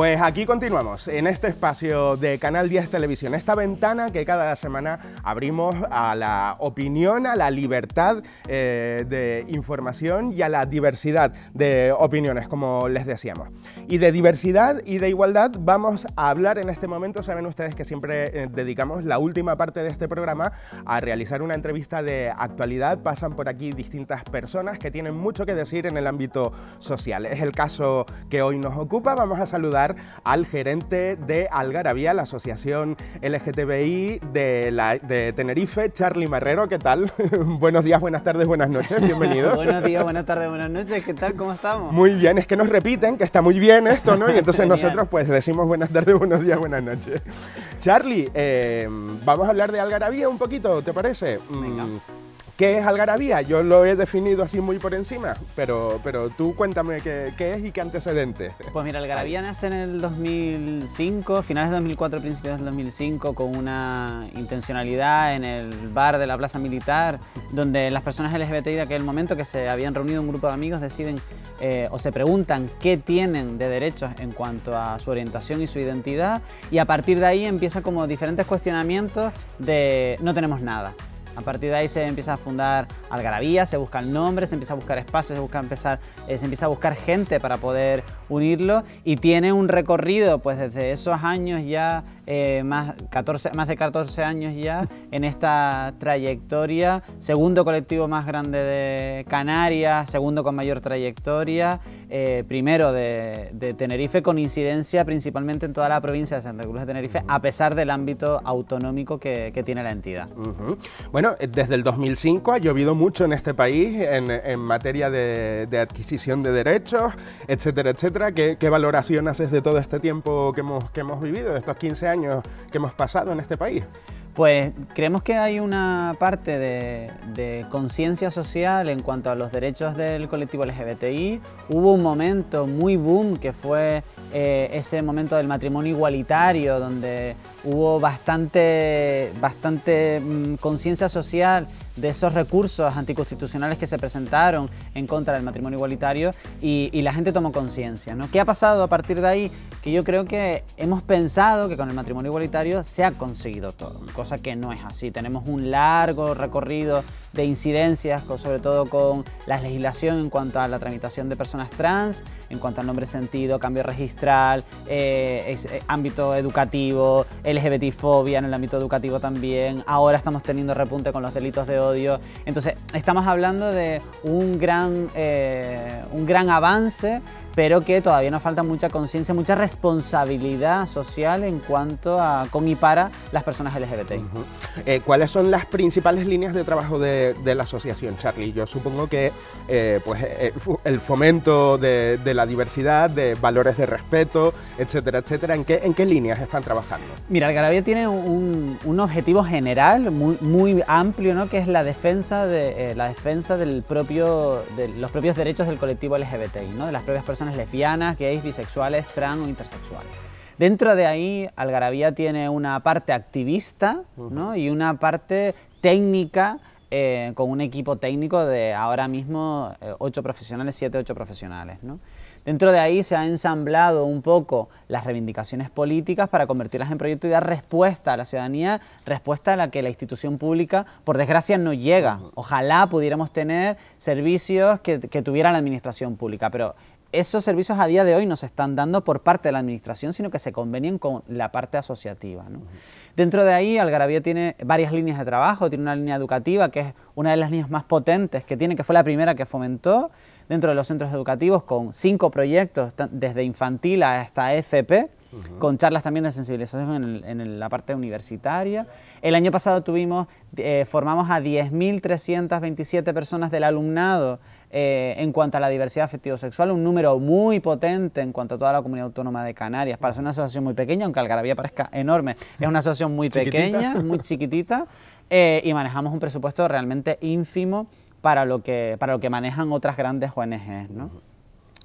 Pues aquí continuamos, en este espacio de Canal 10 Televisión, esta ventana que cada semana abrimos a la opinión, a la libertad eh, de información y a la diversidad de opiniones, como les decíamos. Y de diversidad y de igualdad vamos a hablar en este momento, saben ustedes que siempre eh, dedicamos la última parte de este programa a realizar una entrevista de actualidad, pasan por aquí distintas personas que tienen mucho que decir en el ámbito social. Es el caso que hoy nos ocupa, vamos a saludar al gerente de Algarabía, la asociación LGTBI de, la, Tenerife, Charlie Marrero. ¿Qué tal? Buenos días, buenas tardes, buenas noches, bienvenido. Buenos días, buenas tardes, buenas noches. ¿Qué tal? ¿Cómo estamos? Muy bien, es que nos repiten que está muy bien esto, ¿no? Y entonces nosotros pues decimos buenas tardes, buenos días, buenas noches. Charlie, eh, vamos a hablar de Algarabía un poquito, ¿te parece? Venga. Mm, ¿Qué es algarabía? Yo lo he definido así muy por encima, pero, pero tú cuéntame qué, es y qué antecedentes. Pues mira, algarabía nace en el 2005, finales de 2004, principios del 2005, con una intencionalidad en el bar de la Plaza Militar, donde las personas LGBTI de aquel momento que se habían reunido un grupo de amigos deciden eh, o se preguntan qué tienen de derechos en cuanto a su orientación y su identidad, y a partir de ahí empieza como diferentes cuestionamientos de no tenemos nada. A partir de ahí se empieza a fundar algarabía, se buscan nombres, se empieza a buscar espacios, se, busca empezar, eh, se empieza a buscar gente para poder unirlo y tiene un recorrido pues desde esos años ya, eh, más, 14, más de 14 años ya en esta trayectoria, segundo colectivo más grande de Canarias, segundo con mayor trayectoria, eh, primero de, Tenerife con incidencia principalmente en toda la provincia de Santa Cruz de Tenerife a pesar del ámbito autonómico que, tiene la entidad. Bueno, eh, desde el 2005 ha llovido mucho en este país en, materia de adquisición de derechos, etcétera, etcétera ¿qué, valoración haces de todo este tiempo que hemos, que hemos vivido, de estos 15 años que hemos pasado en este país? Pues creemos que hay una parte de, conciencia social en cuanto a los derechos del colectivo LGBTI. Hubo un momento muy boom que fue eh, ese momento del matrimonio igualitario, donde hubo bastante, bastante mm, conciencia social de esos recursos anticonstitucionales que se presentaron en contra del matrimonio igualitario y, la gente tomó conciencia. ¿no? ¿Qué ha pasado a partir de ahí? Que yo creo que hemos pensado que con el matrimonio igualitario se ha conseguido todo, cosa que no es así. Tenemos un largo recorrido de incidencias, sobre todo con la legislación en cuanto a la tramitación de personas trans, en cuanto al nombre sentido, cambio registral, eh, eh, ámbito educativo, LGBTfobia en el ámbito educativo también. Ahora estamos teniendo repunte con los delitos de odio. Entonces, estamos hablando de un gran, eh, un gran avance pero que todavía nos falta mucha conciencia, mucha responsabilidad social en cuanto a con y para las personas LGBTI. Eh, ¿Cuáles son las principales líneas de trabajo de, la asociación, Charlie? Yo supongo que eh, pues, eh, el fomento de, la diversidad, de valores de respeto, etcétera, etcétera. ¿En qué, en qué líneas están trabajando? Mira, Algarabía tiene un, objetivo general muy, muy amplio, ¿no? que es la defensa, de, la defensa del propio, de los propios derechos del colectivo LGBTI, ¿no? de las propias personas personas lesbianas, gays, bisexuales, trans o intersexuales. Dentro de ahí, Algarabía tiene una parte activista ¿no? y una parte técnica eh, con un equipo técnico de ahora mismo eh, ocho profesionales, siete, ocho profesionales. Dentro de ahí se han ensamblado un poco las reivindicaciones políticas para convertirlas en proyecto y dar respuesta a la ciudadanía, respuesta a la que la institución pública, por desgracia, no llega. Ojalá pudiéramos tener servicios que, que tuviera la administración pública, pero esos servicios a día de hoy no se están dando por parte de la administración, sino que se convenían con la parte asociativa. Dentro de ahí, Algarabía tiene varias líneas de trabajo, tiene una línea educativa que es una de las líneas más potentes que tiene, que fue la primera que fomentó dentro de los centros educativos con cinco proyectos, desde infantil hasta FP, con charlas también de sensibilización en, la parte universitaria. El año pasado eh, formamos a 10.327 personas del alumnado eh, en cuanto a la diversidad afectivo-sexual, un número muy potente en cuanto a toda la comunidad autónoma de Canarias. Para ser una asociación muy pequeña, aunque Algarabía parezca enorme, es una asociación muy pequeña, muy chiquitita, eh, y manejamos un presupuesto realmente ínfimo para lo que, para lo que manejan otras grandes ONGs. ¿no?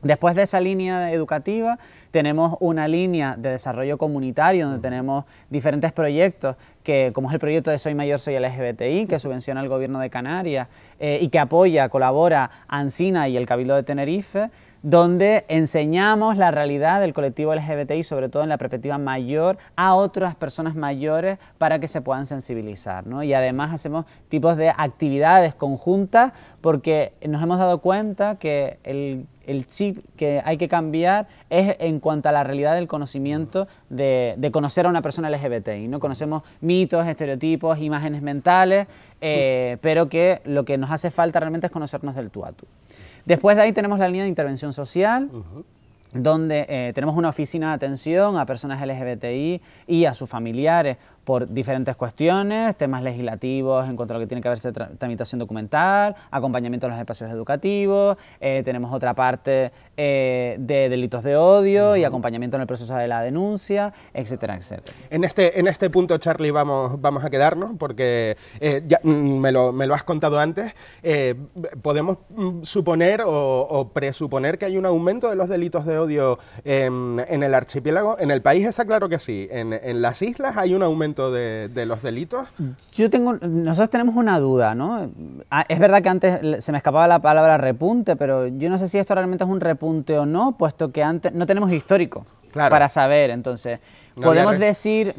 Después de esa línea educativa tenemos una línea de desarrollo comunitario donde tenemos diferentes proyectos que, como es el proyecto de Soy Mayor Soy LGBTI, que subvenciona el gobierno de Canarias eh, y que apoya, colabora ANSINA y el Cabildo de Tenerife, donde enseñamos la realidad del colectivo LGBTI, sobre todo en la perspectiva mayor, a otras personas mayores para que se puedan sensibilizar. Y además hacemos tipos de actividades conjuntas porque nos hemos dado cuenta que el, chip que hay que cambiar es en cuanto a la realidad del conocimiento de, conocer a una persona LGBTI. ¿no? Conocemos mitos, estereotipos, imágenes mentales, eh, pero que lo que nos hace falta realmente es conocernos del tú a tú. Después de ahí tenemos la línea de intervención social. donde eh, tenemos una oficina de atención a personas LGBTI y a sus familiares por diferentes cuestiones, temas legislativos en cuanto a lo que tiene que verse tramitación documental, acompañamiento a los espacios educativos, eh, tenemos otra parte eh, de delitos de odio y acompañamiento en el proceso de la denuncia, etcétera, etcétera. En este, en este punto, Charlie, vamos, vamos a quedarnos porque eh, ya mm, me lo, me lo, has contado antes. podemos mm, suponer o, o, presuponer que hay un aumento de los delitos de odio en el archipiélago. En el país está claro que sí. En, en las islas hay un aumento de, los delitos? Yo tengo, nosotros tenemos una duda, ¿no? Ah, es verdad que antes se me escapaba la palabra repunte, pero yo no sé si esto realmente es un repunte o no, puesto que antes no tenemos histórico para saber. Entonces, podemos decir,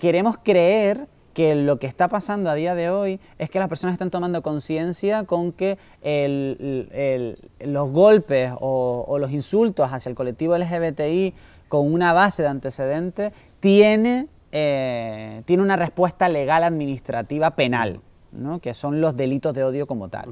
queremos creer que lo que está pasando a día de hoy es que las personas están tomando conciencia con que el, los golpes o, o los insultos hacia el colectivo LGBTI con una base de antecedentes tiene eh, tiene una respuesta legal administrativa penal, ¿no? que son los delitos de odio como tal.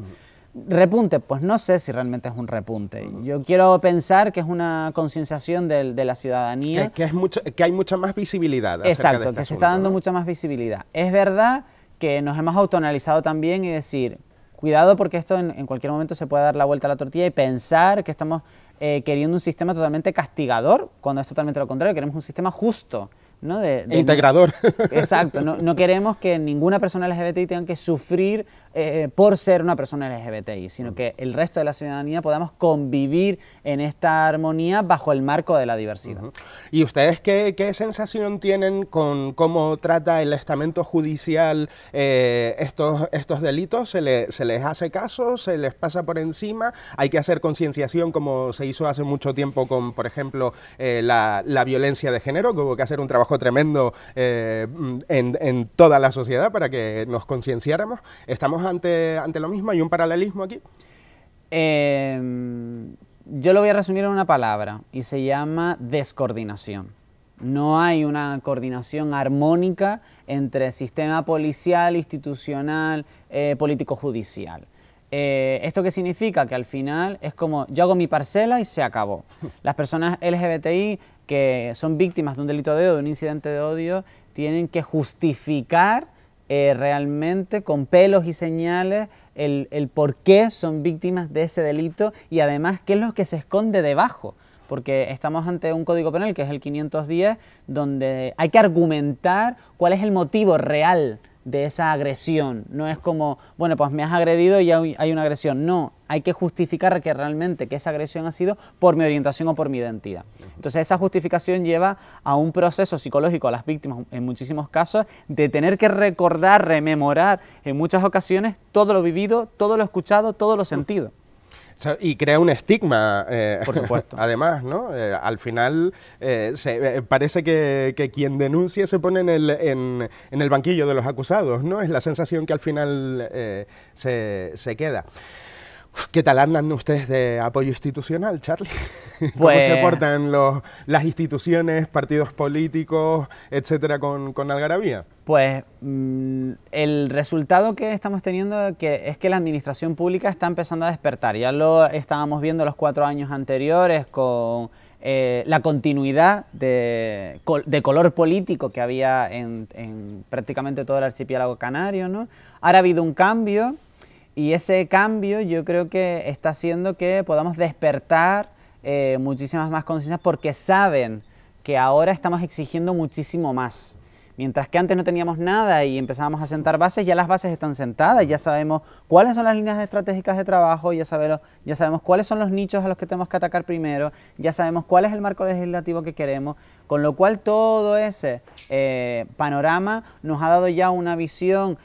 Repunte, pues no sé si realmente es un repunte. Yo quiero pensar que es una concienciación de, la ciudadanía. Que, es mucho, que hay mucha más visibilidad. Exacto, este que se está dando mucha más visibilidad. Es verdad que nos hemos autonalizado también y decir, cuidado porque esto en, cualquier momento se puede dar la vuelta a la tortilla y pensar que estamos eh, queriendo un sistema totalmente castigador, cuando es totalmente lo contrario, queremos un sistema justo Integrador. exacto, no, queremos que ninguna persona LGBTI tenga que sufrir eh, por ser una persona LGBTI, sino que el resto de la ciudadanía podamos convivir en esta armonía bajo el marco de la diversidad. ¿Y ustedes qué, sensación tienen con cómo trata el estamento judicial eh, estos, estos delitos? ¿Se, les hace caso? ¿Se les pasa por encima? ¿Hay que hacer concienciación como se hizo hace mucho tiempo con, por ejemplo, eh, la, violencia de género, hubo que hacer un trabajo tremendo eh, en, toda la sociedad para que nos concienciáramos. ¿Estamos ante, lo mismo? ¿Hay un paralelismo aquí? Em, yo lo voy a resumir en una palabra y se llama descoordinación. No hay una coordinación armónica entre sistema policial, institucional, eh, político-judicial. Eh, ¿Esto qué significa? Que al final es como yo hago mi parcela y se acabó. Las personas LGBTI que son víctimas de un delito de odio, de un incidente de odio, tienen que justificar eh, realmente con pelos y señales el, el, por qué son víctimas de ese delito y además qué es lo que se esconde debajo. Porque estamos ante un código penal que es el 510, donde hay que argumentar cuál es el motivo real de esa agresión. No es como, bueno, pues me has agredido y hay una agresión. No, hay que justificar que realmente que esa agresión ha sido por mi orientación o por mi identidad. Entonces esa justificación lleva a un proceso psicológico a las víctimas en muchísimos casos de tener que recordar, rememorar en muchas ocasiones todo lo vivido, todo lo escuchado, todo lo sentido y crea un estigma, eh, por supuesto. además, ¿no? Eh, al final eh, se, parece que, quien denuncia se pone en el, en, en, el banquillo de los acusados, ¿no? Es la sensación que al final se, se queda. ¿Qué tal andan ustedes de apoyo institucional, Charlie? ¿Cómo se pues- portan las instituciones, partidos políticos, etcétera, con, Algarabía? Pues mm, el resultado que estamos teniendo que es que la administración pública está empezando a despertar. Ya lo estábamos viendo los cuatro años anteriores con eh, la continuidad de, color político que había en, en prácticamente todo el archipiélago canario. ¿no? Ahora ha habido un cambio y ese cambio yo creo que está haciendo que podamos despertar eh, muchísimas más conciencias porque saben que ahora estamos exigiendo muchísimo más. Mientras que antes no teníamos nada y empezábamos a sentar bases, ya las bases están sentadas, ya sabemos cuáles son las líneas estratégicas de trabajo, ya sabemos, ya sabemos cuáles son los nichos a los que tenemos que atacar primero, ya sabemos cuál es el marco legislativo que queremos, con lo cual todo ese eh, panorama nos ha dado ya una visión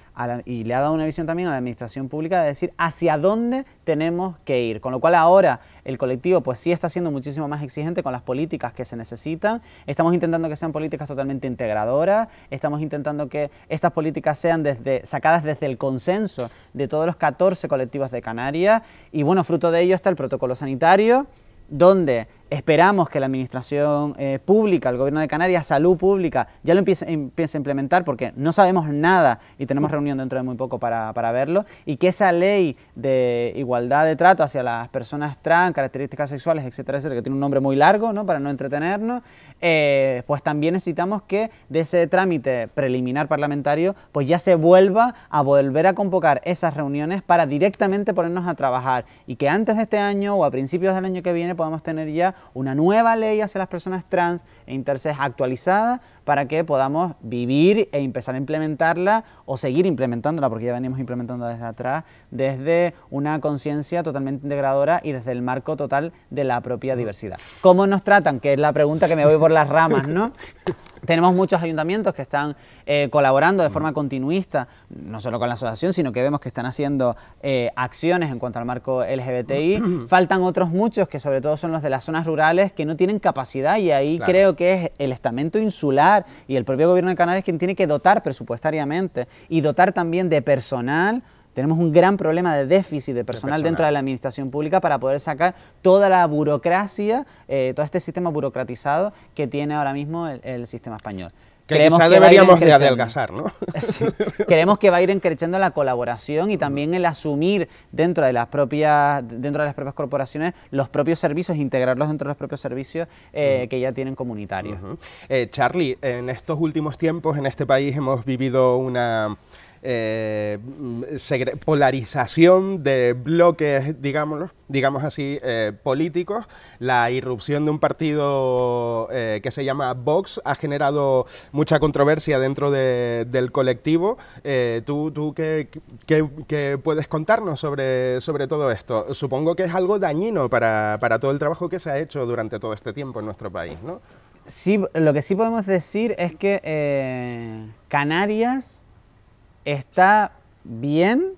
y le ha dado una visión también a la administración pública de decir hacia dónde tenemos que ir. Con lo cual ahora el colectivo pues sí está siendo muchísimo más exigente con las políticas que se necesitan. Estamos intentando que sean políticas totalmente integradoras, estamos intentando que estas políticas sean desde, sacadas desde el consenso de todos los 14 colectivos de Canarias y bueno, fruto de ello está el protocolo sanitario donde Esperamos que la administración eh, pública, el gobierno de Canarias, salud pública, ya lo empiece, a implementar porque no sabemos nada y tenemos reunión dentro de muy poco para, verlo. Y que esa ley de igualdad de trato hacia las personas trans, características sexuales, etcétera, etcétera, que tiene un nombre muy largo ¿no? para no entretenernos, eh, pues también necesitamos que de ese trámite preliminar parlamentario, pues ya se vuelva a volver a convocar esas reuniones para directamente ponernos a trabajar y que antes de este año o a principios del año que viene podamos tener ya una nueva ley hacia las personas trans e intersex actualizada para que podamos vivir e empezar a implementarla o seguir implementándola, porque ya venimos implementando desde atrás, desde una conciencia totalmente integradora y desde el marco total de la propia diversidad. ¿Cómo nos tratan? Que es la pregunta que me voy por las ramas, ¿no? Tenemos muchos ayuntamientos que están eh, colaborando de forma continuista, no solo con la asociación, sino que vemos que están haciendo eh, acciones en cuanto al marco LGBTI. Faltan otros muchos que sobre todo son los de las zonas rurales que no tienen capacidad y ahí creo que es el estamento insular y el propio gobierno de Canarias quien tiene que dotar presupuestariamente y dotar también de personal tenemos un gran problema de déficit de personal, dentro de la administración pública para poder sacar toda la burocracia, eh, todo este sistema burocratizado que tiene ahora mismo el sistema español que creemos deberíamos de adelgazar, ¿no? Sí. Creemos que va a ir encrechando la colaboración y también el asumir dentro de las propias dentro de las propias corporaciones los propios servicios, integrarlos dentro de los propios servicios eh, que ya tienen comunitarios. Eh, Charlie, en estos últimos tiempos en este país hemos vivido una eh, polarización de bloques, digamos, digamos así, eh, políticos. La irrupción de un partido eh, que se llama Vox ha generado mucha controversia dentro del colectivo. ¿Tú, tú qué, puedes contarnos sobre, sobre todo esto? Supongo que es algo dañino para, todo el trabajo que se ha hecho durante todo este tiempo en nuestro país, ¿no? Sí, lo que sí podemos decir es que Canarias está bien,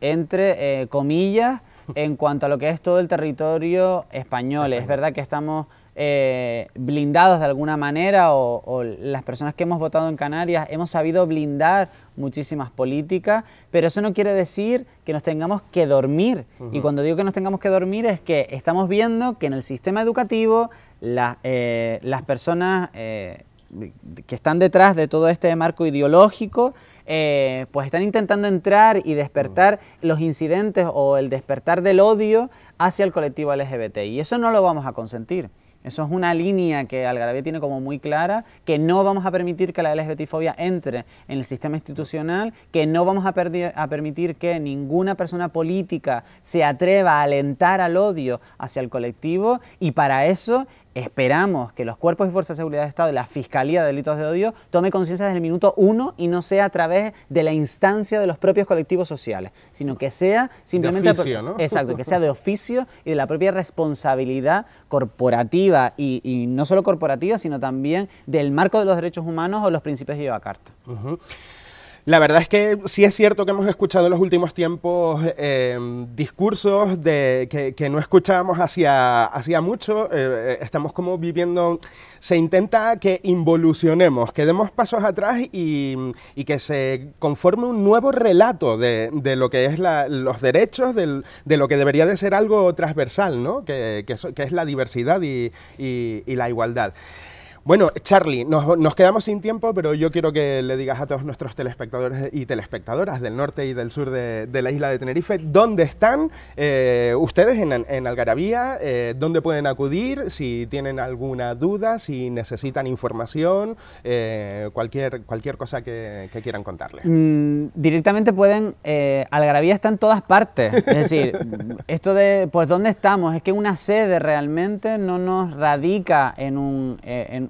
entre eh, comillas, en cuanto a lo que es todo el territorio español. Es verdad que estamos eh, blindados de alguna manera o, las personas que hemos votado en Canarias hemos sabido blindar muchísimas políticas, pero eso no quiere decir que nos tengamos que dormir. Y cuando digo que nos tengamos que dormir es que estamos viendo que en el sistema educativo eh, las personas que están detrás de todo este marco ideológico eh, pues están intentando entrar y despertar mm. los incidentes o el despertar del odio hacia el colectivo LGBT. Y eso no lo vamos a consentir. Eso es una línea que Algarabía tiene como muy clara, que no vamos a permitir que la LGBTfobia entre en el sistema institucional, que no vamos a, permitir que ninguna persona política se atreva a alentar al odio hacia el colectivo y para eso Esperamos que los cuerpos y fuerzas de seguridad de Estado y la Fiscalía de Delitos de Odio tome conciencia desde el minuto uno y no sea a través de la instancia de los propios colectivos sociales, sino que sea simplemente... De oficio, Exacto, que sea de oficio y de la propia responsabilidad corporativa y, no solo corporativa, sino también del marco de los derechos humanos o los principios de la Carta. La verdad es que sí es cierto que hemos escuchado en los últimos tiempos eh, discursos de, que, no escuchábamos hacía, mucho. Eh, eh, estamos como viviendo, se intenta que involucionemos, que demos pasos atrás y, y que se conforme un nuevo relato de, de lo que es los derechos, de lo que debería de ser algo transversal, ¿no? que, que, es la diversidad y, y, y la igualdad. Bueno, Charlie, nos, nos, quedamos sin tiempo, pero yo quiero que le digas a todos nuestros telespectadores y telespectadoras del norte y del sur de, la isla de Tenerife, ¿dónde están eh, ustedes en, en Algarabía? Eh, ¿Dónde pueden acudir? Si tienen alguna duda, si necesitan información, eh, cualquier, cualquier cosa que, quieran contarles. Mm, directamente pueden, eh, Algarabía está en todas partes, es decir, esto de, pues, ¿dónde estamos? Es que una sede realmente no nos radica en un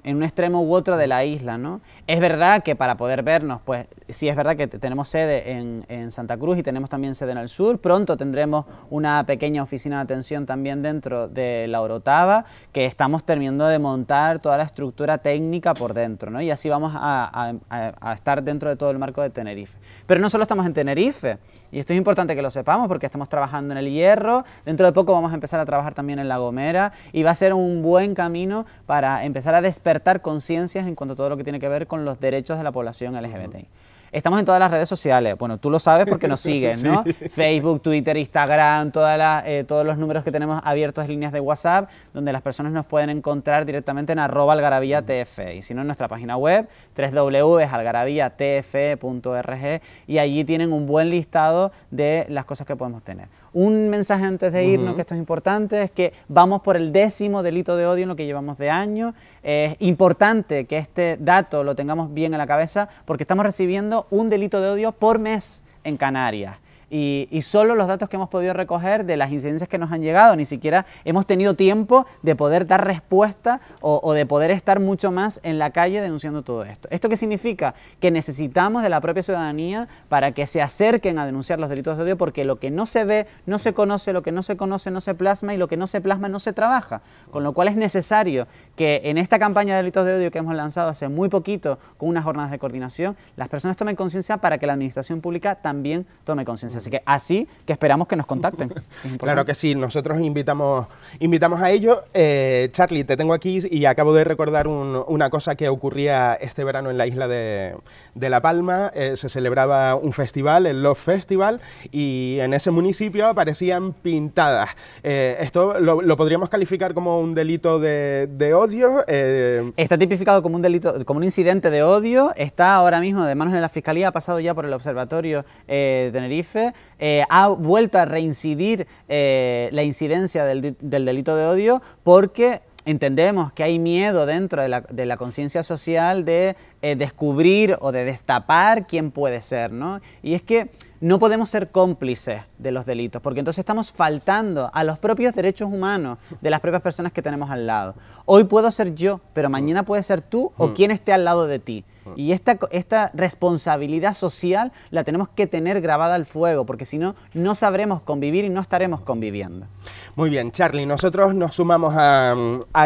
en un extremo u otro de la isla, ¿no? Es verdad que para poder vernos, pues sí es verdad que tenemos sede en, Santa Cruz y tenemos también sede en el sur. Pronto tendremos una pequeña oficina de atención también dentro de la Orotava, que estamos terminando de montar toda la estructura técnica por dentro, ¿no? Y así vamos a, a estar dentro de todo el marco de Tenerife. Pero no solo estamos en Tenerife, y esto es importante que lo sepamos porque estamos trabajando en el Hierro, dentro de poco vamos a empezar a trabajar también en La Gomera y va a ser un buen camino para empezar a despertar conciencias en cuanto a todo lo que tiene que ver con los derechos de la población LGBTI. Estamos en todas las redes sociales, bueno, tú lo sabes porque nos siguen, ¿no? Facebook, Twitter, Instagram, todas eh, todos los números que tenemos abiertos, en líneas de WhatsApp, donde las personas nos pueden encontrar directamente en arroba algarabía tf. E. Y si no, en nuestra página web, www.algarabillatf.org e y allí tienen un buen listado de las cosas que podemos tener. Un mensaje antes de irnos, que esto es importante, es que vamos por el décimo delito de odio en lo que llevamos de año. Es importante que este dato lo tengamos bien en la cabeza porque estamos recibiendo un delito de odio por mes en Canarias. Y, solo los datos que hemos podido recoger de las incidencias que nos han llegado, ni siquiera hemos tenido tiempo de poder dar respuesta o, o de poder estar mucho más en la calle denunciando todo esto. ¿Esto qué significa? Que necesitamos de la propia ciudadanía para que se acerquen a denunciar los delitos de odio porque lo que no se ve no se conoce, lo que no se conoce no se plasma y lo que no se plasma no se trabaja. Con lo cual es necesario que en esta campaña de delitos de odio que hemos lanzado hace muy poquito con unas jornadas de coordinación, las personas tomen conciencia para que la administración pública también tome conciencia Así que así que esperamos que nos contacten. claro que sí, nosotros invitamos, invitamos a ellos eh, Charlie, te tengo aquí y acabo de recordar una cosa que ocurría este verano en la isla de, La Palma. Eh, se celebraba un festival, el Love Festival, y en ese municipio aparecían pintadas. Eh, esto lo, podríamos calificar como un delito de, de odio. Está tipificado como un delito, como un incidente de odio. Está ahora mismo de manos de la Fiscalía, ha pasado ya por el Observatorio de Tenerife eh, ha vuelto a reincidir eh, la incidencia del, delito de odio porque entendemos que hay miedo dentro de la, conciencia social de eh, descubrir o de destapar quién puede ser, Y es que no podemos ser cómplices de los delitos, porque entonces estamos faltando a los propios derechos humanos de las propias personas que tenemos al lado. Hoy puedo ser yo, pero mañana puede ser tú o hmm. quien esté al lado de ti. Hmm. Y esta, esta responsabilidad social la tenemos que tener grabada al fuego, porque si no, no sabremos convivir y no estaremos conviviendo. Muy bien, Charlie, nosotros nos sumamos a,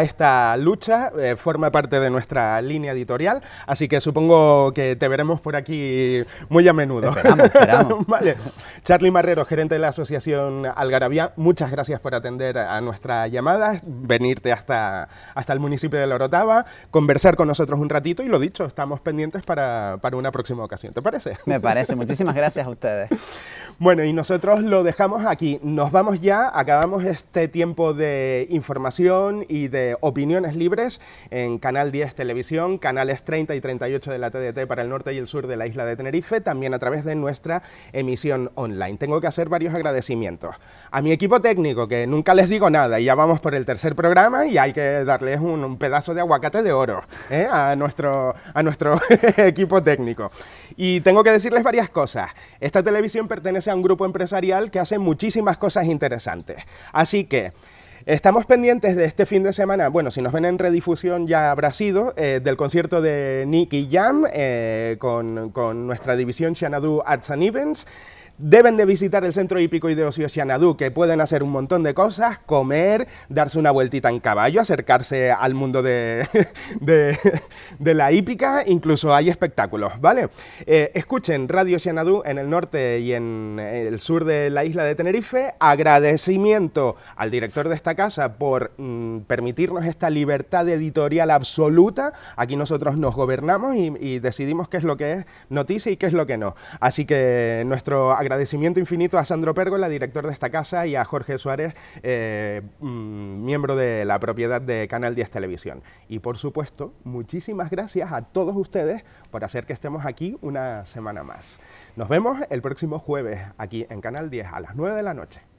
esta lucha, eh, forma parte de nuestra línea editorial, así que supongo que te veremos por aquí muy a menudo. Esperamos, esperamos. vale. Charlie Marrero, de la Asociación Algarabía, muchas gracias por atender a nuestra llamada, venirte hasta, hasta el municipio de La Orotava, conversar con nosotros un ratito y lo dicho, estamos pendientes para, para una próxima ocasión. ¿Te parece? Me parece. Muchísimas gracias a ustedes. Bueno, y nosotros lo dejamos aquí. Nos vamos ya, acabamos este tiempo de información y de opiniones libres en Canal 10 Televisión, canales 30 y 38 de la TDT para el norte y el sur de la isla de Tenerife, también a través de nuestra emisión online. Tengo que hacer varios agradecimientos. A mi equipo técnico, que nunca les digo nada, y ya vamos por el tercer programa y hay que darles un, un pedazo de aguacate de oro ¿eh? a nuestro, a nuestro equipo técnico. Y tengo que decirles varias cosas. Esta televisión pertenece un grupo empresarial que hace muchísimas cosas interesantes. Así que... Estamos pendientes de este fin de semana, bueno, si nos ven en redifusión ya habrá sido, eh, del concierto de Nicky Jam eh, con, nuestra división Xanadu Arts and Events. Deben de visitar el centro hípico y de ocio que pueden hacer un montón de cosas, comer, darse una vueltita en caballo, acercarse al mundo de, de, la hípica, incluso hay espectáculos, ¿vale? Eh, escuchen Radio Xanadu en el norte y en el sur de la isla de Tenerife. Agradecimiento al director de esta casa por mm, permitirnos esta libertad editorial absoluta. Aquí nosotros nos gobernamos y, y decidimos qué es lo que es noticia y qué es lo que no. Así que nuestro agradecimiento infinito a Sandro Pérgola, director de esta casa, y a Jorge Suárez, eh, mm, miembro de la propiedad de Canal 10 Televisión. Y por supuesto, muchísimas gracias a todos ustedes por hacer que estemos aquí una semana más. Nos vemos el próximo jueves aquí en Canal 10 a las 9 de la noche.